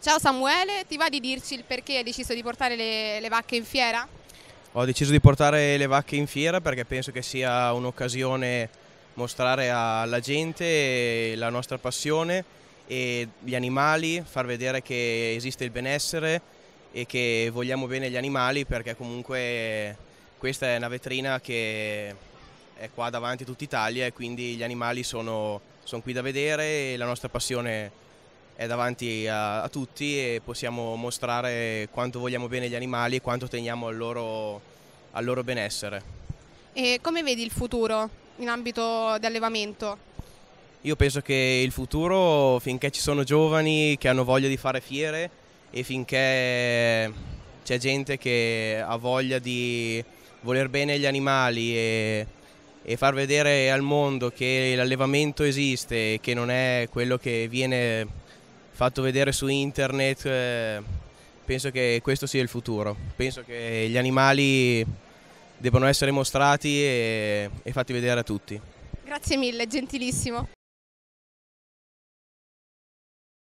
Ciao Samuele, ti va di dirci il perché hai deciso di portare le, le vacche in fiera? Ho deciso di portare le vacche in fiera perché penso che sia un'occasione mostrare alla gente la nostra passione e gli animali, far vedere che esiste il benessere e che vogliamo bene gli animali perché comunque questa è una vetrina che è qua davanti a tutta Italia e quindi gli animali sono, sono qui da vedere e la nostra passione è è davanti a, a tutti e possiamo mostrare quanto vogliamo bene gli animali e quanto teniamo al loro, al loro benessere. E come vedi il futuro in ambito di allevamento? Io penso che il futuro, finché ci sono giovani che hanno voglia di fare fiere e finché c'è gente che ha voglia di voler bene gli animali e, e far vedere al mondo che l'allevamento esiste e che non è quello che viene fatto vedere su internet, eh, penso che questo sia il futuro. Penso che gli animali debbano essere mostrati e, e fatti vedere a tutti. Grazie mille, gentilissimo.